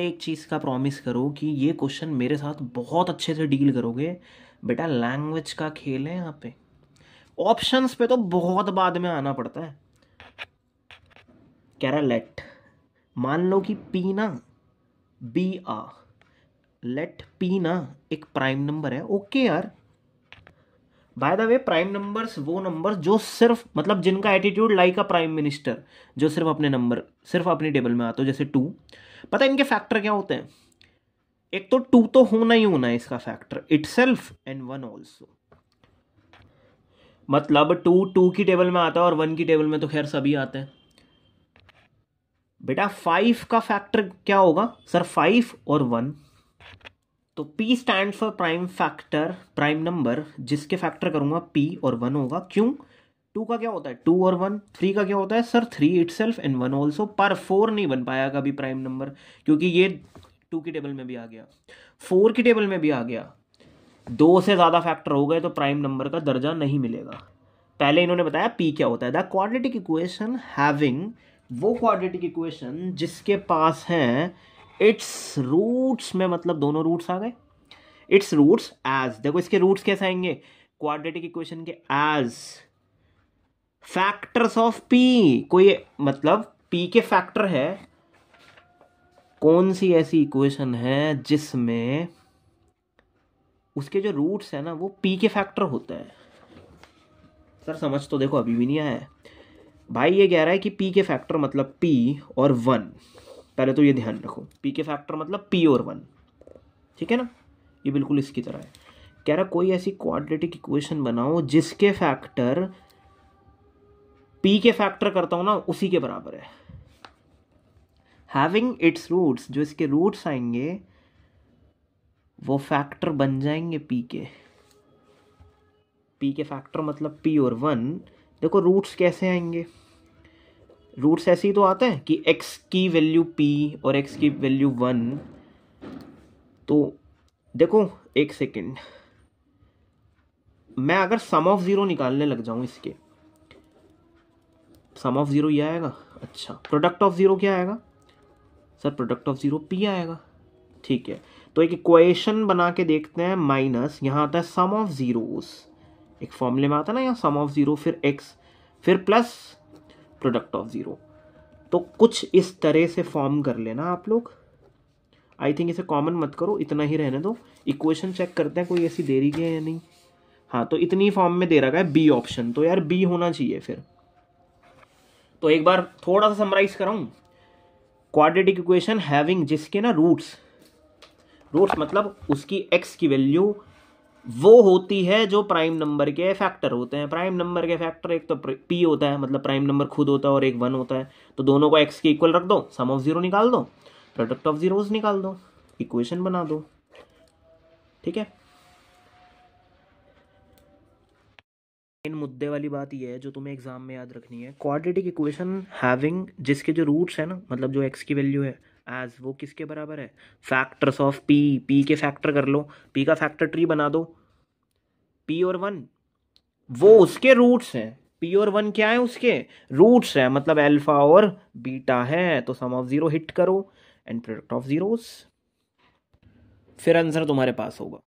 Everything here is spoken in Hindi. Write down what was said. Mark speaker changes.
Speaker 1: एक चीज़ का प्रॉमिस करो कि ये क्वेश्चन मेरे साथ बहुत अच्छे से डील करोगे बेटा लैंग्वेज का खेल है यहाँ पे ऑप्शंस पे तो बहुत बाद में आना पड़ता है कैरा लेट मान लो कि पी ना बी आ लेट पी ना एक प्राइम नंबर है ओके यार by the way prime numbers वो नंबर जो सिर्फ मतलब जिनका attitude like a prime minister जो सिर्फ अपने नंबर सिर्फ अपनी टेबल में आता हो जैसे टू पता है इनके फैक्टर क्या होते हैं एक तो टू तो होना ही होना है इसका factor itself and one also मतलब टू टू की टेबल में आता है और वन की टेबल में तो खैर सभी आते हैं बेटा फाइव का फैक्टर क्या होगा सर फाइव और वन तो P stand for prime factor prime number जिसके फैक्टर करूंगा P और वन होगा क्यों टू का क्या होता है टू और वन थ्री का क्या होता है sir three itself and one also पर फोर नहीं बन पाया कभी प्राइम नंबर क्योंकि ये टू की टेबल में भी आ गया फोर की टेबल में भी आ गया दो से ज़्यादा फैक्टर हो गए तो प्राइम नंबर का दर्जा नहीं मिलेगा पहले इन्होंने बताया पी क्या होता है द क्वाड्रेटिक इक्वेशन हैविंग वो क्वाड्रेटिक इक्वेशन जिसके पास हैं इट्स रूट्स में मतलब दोनों रूट्स आ गए इट्स रूट्स एज देखो इसके रूट्स कैसे आएंगे क्वाड्रेटिक इक्वेशन के एज फैक्टर्स ऑफ पी कोई मतलब पी के फैक्टर है कौन सी ऐसी इक्वेशन है जिसमें उसके जो रूट्स है ना वो पी के फैक्टर होता है सर समझ तो देखो अभी भी नहीं आया भाई ये कह रहा है कि पी के फैक्टर मतलब पी और वन पहले तो ये ध्यान रखो पी के फैक्टर मतलब पी और वन ठीक है ना ये बिल्कुल इसकी तरह है कह रहा कोई ऐसी क्वाड्रेटिक इक्वेशन बनाओ जिसके फैक्टर पी के फैक्टर करता हूँ ना उसी के बराबर है हैविंग इट्स रूट्स जो इसके रूट्स आएंगे वो फैक्टर बन जाएंगे पी के पी के फैक्टर मतलब पी और वन देखो रूट्स कैसे आएंगे रूट्स ऐसे ही तो आते हैं कि एक्स की वैल्यू पी और एक्स की वैल्यू वन तो देखो एक सेकेंड मैं अगर सम ऑफ ज़ीरो निकालने लग जाऊं इसके सम ऑफ ज़ीरो ये आएगा अच्छा प्रोडक्ट ऑफ ज़ीरो क्या आएगा sir product of zero P आएगा ठीक है तो एक इक्वेशन बना के देखते हैं माइनस यहाँ आता है सम ऑफ ज़ीरोस एक फॉर्मूले में आता है ना यहाँ सम ऑफ ज़ीरो फिर एक्स फिर प्लस प्रोडक्ट ऑफ ज़ीरो तो कुछ इस तरह से फॉर्म कर लेना आप लोग आई थिंक इसे कॉमन मत करो इतना ही रहने दो इक्वेशन चेक करते हैं कोई ऐसी दे रही है या नहीं हाँ तो इतनी फॉर्म में दे रखा है बी ऑप्शन तो यार बी होना चाहिए फिर तो एक बार थोड़ा सा समराइज कराऊं क्वाड्रेटिक इक्वेशन हैविंग जिसके ना रूट्स रूट्स मतलब उसकी एक्स की वैल्यू वो होती है जो प्राइम नंबर के फैक्टर होते हैं प्राइम नंबर के फैक्टर एक तो पी होता है मतलब प्राइम नंबर खुद होता है और एक वन होता है तो दोनों को एक्स के इक्वल रख दो सम ऑफ जीरो निकाल दो प्रोडक्ट ऑफ जीरोज निकाल दो इक्वेशन बना दो ठीक है मुद्दे वाली बात यह है जो तुम्हें एग्जाम में याद रखनी है क्वाड्रेटिक इक्वेशन हैविंग जिसके जो रूट्स है ना मतलब जो एक्स की वैल्यू है एज वो किसके बराबर है फैक्टर्स ऑफ पी पी के फैक्टर कर लो पी का फैक्टर ट्री बना दो पी और वन वो उसके रूट्स हैं पी और वन क्या है उसके रूट्स हैं मतलब अल्फा और बीटा है तो सम ऑफ ज़ीरो हिट करो एंड प्रोडक्ट ऑफ ज़ीरोस फिर आंसर तुम्हारे पास होगा